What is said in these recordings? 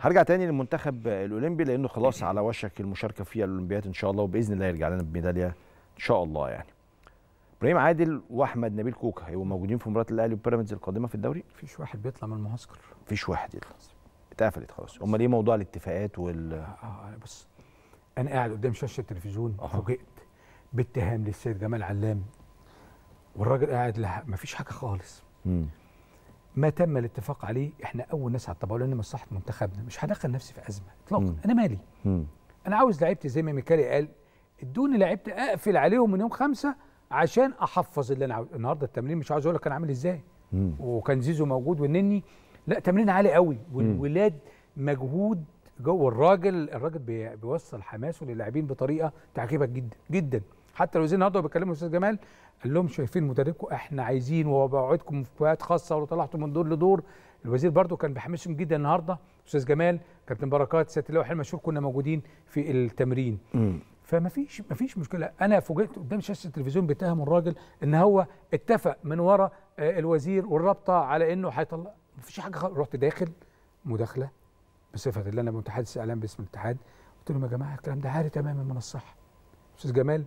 هرجع تاني للمنتخب الاولمبي لانه خلاص على وشك المشاركه في الاولمبياد ان شاء الله وباذن الله يرجع لنا بميداليه ان شاء الله يعني ابراهيم عادل واحمد نبيل كوكا هيبقوا موجودين في مباراه الاهلي وبيراميدز القادمه في الدوري مفيش واحد بيطلع من المعسكر مفيش واحد يطلع اتقفلت خلاص امال ايه موضوع الاتفاقات وال اه بص انا قاعد قدام شاشه التلفزيون فوجئت باتهام للسيد جمال علام والراجل قاعد لا مفيش حاجه خالص ما تم الاتفاق عليه احنا اول ناس على هتطبقه لان مصلحه منتخبنا مش هدخل نفسي في ازمه اطلاقا انا مالي مم. انا عاوز لعيبتي زي ما ميكالي قال ادوني لعيبتي اقفل عليهم من يوم خمسه عشان احفظ اللي انا عاوز النهارده التمرين مش عاوز اقول لك انا عامل ازاي مم. وكان زيزو موجود والنني لا تمرين عالي قوي والولاد مجهود جوه الراجل الراجل بيوصل حماسه للاعبين بطريقه تعجبك جدا جدا حتى لو زين النهارده بكلم الاستاذ جمال قال لهم شايفين مدربكم احنا عايزين وبوعدكم في فئات خاصه ولو طلعتوا من دور لدور الوزير برده كان بيحمسهم جدا النهارده استاذ جمال كابتن بركات سياده اللواء حلمي مشهور كنا موجودين في التمرين م. فما فيش ما فيش مشكله انا فوجئت قدام شاشه التلفزيون بيتهموا الراجل ان هو اتفق من ورا آه، الوزير والرابطه على انه هيطلع ما فيش حاجه خالص رحت داخل مداخله بصفه اللي انا متحدث اعلام باسم الاتحاد قلت لهم يا جماعه الكلام ده عاري تماما من الصح استاذ جمال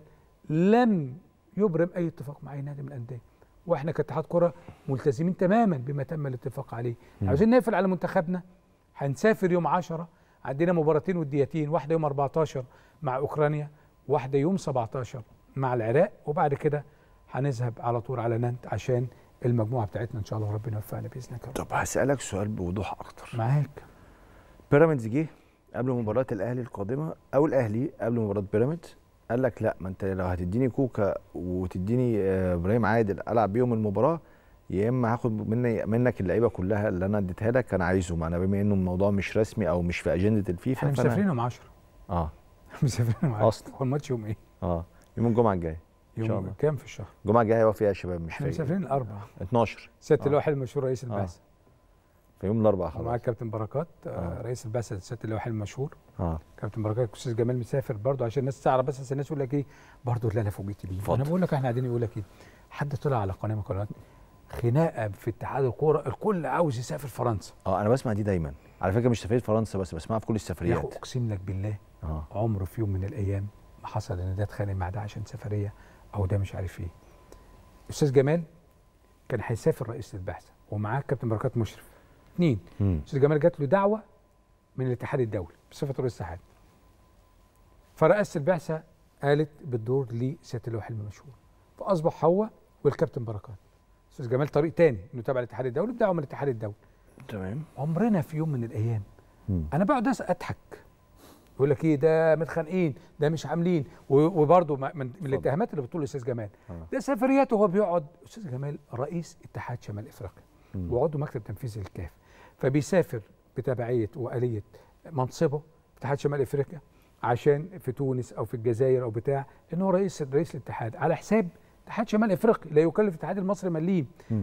لم يبرم اي اتفاق مع اي نادي من الانديه واحنا كاتحاد كره ملتزمين تماما بما تم الاتفاق عليه مم. عاوزين نقفل على منتخبنا هنسافر يوم 10 عندنا مباراتين وديتين واحده يوم 14 مع اوكرانيا واحده يوم 17 مع العراق وبعد كده هنذهب على طول على نانت عشان المجموعه بتاعتنا ان شاء الله ربنا يوفقنا باذن الله طب هسالك سؤال بوضوح اكتر معاك بيراميدز جه قبل مباراه الاهلي القادمه او الاهلي قبل مباراه بيراميدز قال لك لا ما انت لو هتديني كوكا وتديني آه، ابراهيم عادل العب بيهم المباراه يا اما هاخد مني منك اللعيبه كلها اللي انا اديتها لك انا عايزه ما انا بما انه الموضوع مش رسمي او مش في اجنده الفيفا احنا مسافرينهم 10 اه مسافرين 10 اصلا هو الماتش يوم ايه؟ اه يوم الجمعه الجايه يوم كام في الشهر؟ الجمعه الجايه هو فيها يا شباب مش احنا مسافرين الاربع 12 ست آه. اللي هو حلم مشهور رئيس البعثه آه. في يوم الاربعاء خلاص معاك كابتن بركات آه. آه، رئيس البعثه السيادة اللوائح المشهور آه. كابتن بركات الاستاذ جمال مسافر برضه عشان الناس تعرف بس عشان الناس تقول لك ايه برضه لا انا فوجئت بيه انا بقول لك احنا قاعدين يقول لك ايه حد طلع على قناه من القنوات خناقه في اتحاد الكوره الكل عاوز يسافر فرنسا اه انا بسمع دي دايما على فكره مش سفريه فرنسا بس بسمعها في كل السفريات يا اقسم لك بالله آه. عمره في يوم من الايام ما حصل ان ده اتخانق مع ده عشان سفريه او ده مش عارف ايه استاذ جمال كان هيسافر رئيس البعثه ومعاه كابتن بركات مشرف اثنين استاذ جمال جات له دعوه من الاتحاد الدولي بصفه رئيس الاتحاد فرئاسه البعثه قالت بالدور لسياده اللواء حلمي مشهور فاصبح هو والكابتن بركات استاذ جمال طريق تاني انه تابع الاتحاد الدولي بدعوه من الاتحاد الدولي تمام عمرنا في يوم من الايام مم. انا بقعد اضحك يقول لك ايه ده متخانقين ده مش عاملين وبرده من, من الاتهامات اللي بتقول الاستاذ جمال آه. ده سفرياته وهو بيقعد استاذ جمال رئيس اتحاد شمال افريقيا وعضو مكتب تنفيذي الكاف فبيسافر بتبعيه واليه منصبه اتحاد شمال افريقيا عشان في تونس او في الجزائر او بتاع ان هو رئيس رئيس الاتحاد على حساب اتحاد شمال افريقيا لا يكلف الاتحاد المصري مليم